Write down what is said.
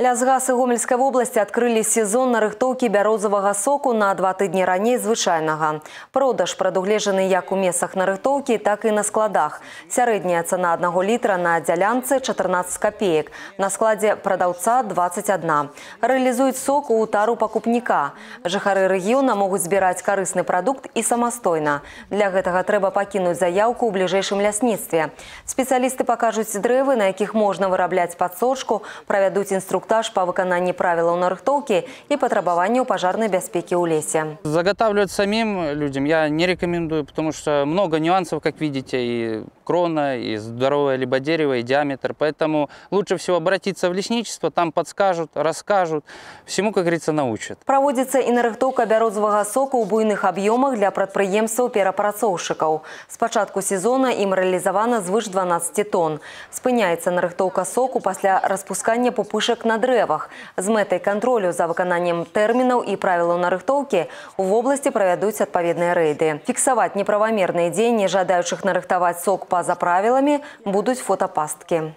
Лязгас і гомельскай вобласці адкрылі сезон нарыхтоўкі бярозавага соку на два тыдні ранее звычайнага. Продаж прадугледжаны як у месах нарыхтоўкі, так и на складах. Сярэдняя цена одного литра на дзялянцы 14 копеек. На складе продавца 21. Реализует сок у тару покупника. Жыхары региона могут збіраць корыстный продукт и самастойна. Для этого треба покинуть заявку в ближайшем лясніцтве. Специалисты пакажуць дрэвы, на якіх можно вырабляць падсочку, проведут інструктор інструктаж па выкананні правілаў нарыхтоўкі і патрабаванняў пажарнай бяспекі ў лесе. Заготавливать самим людям я не рекомендую, потому что много нюансов, как видите, и крона, и здоровое либо дерево, и диаметр. Поэтому лучше всего обратиться в лесничество, там подскажут, расскажут, всему, как говорится, научат. Проводится и нарыхтоўка бярозавага сока ў буйных аб'ёмах для прадпрыемстваў перапрацоўшчыкаў. С початку сезона им реализовано свыше 12 тонн. Спыняецца нарыхтоўка соку после распускания пупышак на древах. С метой кантролю за выполнением терминов и правил нарыхтоўкі в области правядуць ответные рейды. Фиксовать неправомерные деньги, жадающих нарыхтаваць сок по за правилами будуть фотопастки.